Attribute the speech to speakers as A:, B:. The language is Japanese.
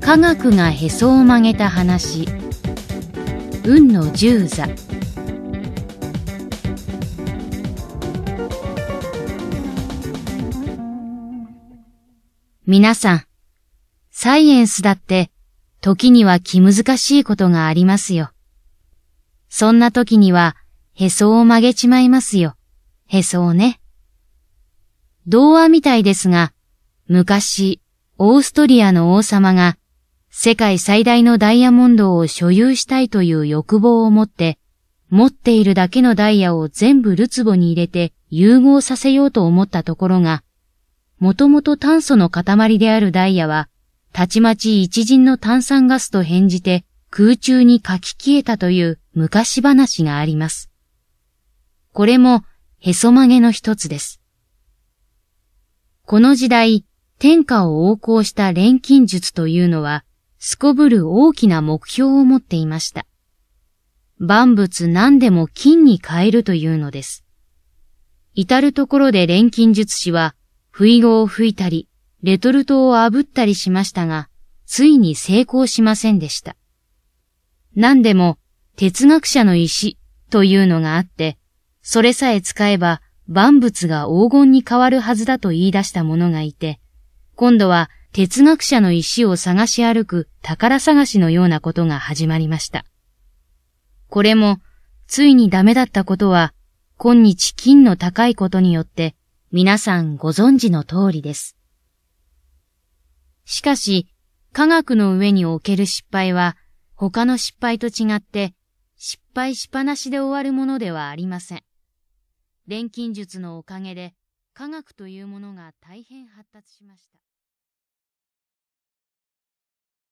A: 科学がへそを曲げた話運の十座皆さん、サイエンスだって時には気難しいことがありますよ。そんな時にはへそを曲げちまいますよ。へそをね。童話みたいですが、昔、オーストリアの王様が、世界最大のダイヤモンドを所有したいという欲望を持って、持っているだけのダイヤを全部ルツボに入れて融合させようと思ったところが、もともと炭素の塊であるダイヤは、たちまち一陣の炭酸ガスと変じて空中にかき消えたという昔話があります。これもへそ曲げの一つです。この時代、天下を横行した錬金術というのは、すこぶる大きな目標を持っていました。万物何でも金に変えるというのです。至るところで錬金術師は、不意語を吹いたり、レトルトを炙ったりしましたが、ついに成功しませんでした。何でも、哲学者の石というのがあって、それさえ使えば万物が黄金に変わるはずだと言い出した者がいて、今度は哲学者の石を探し歩く宝探しのようなことが始まりました。これも、ついにダメだったことは、今日金の高いことによって、皆さんご存知の通りです。しかし、科学の上における失敗は、他の失敗と違って、失敗しっぱなしで終わるものではありません。錬金術のおかげで科学というものが大変発達しました。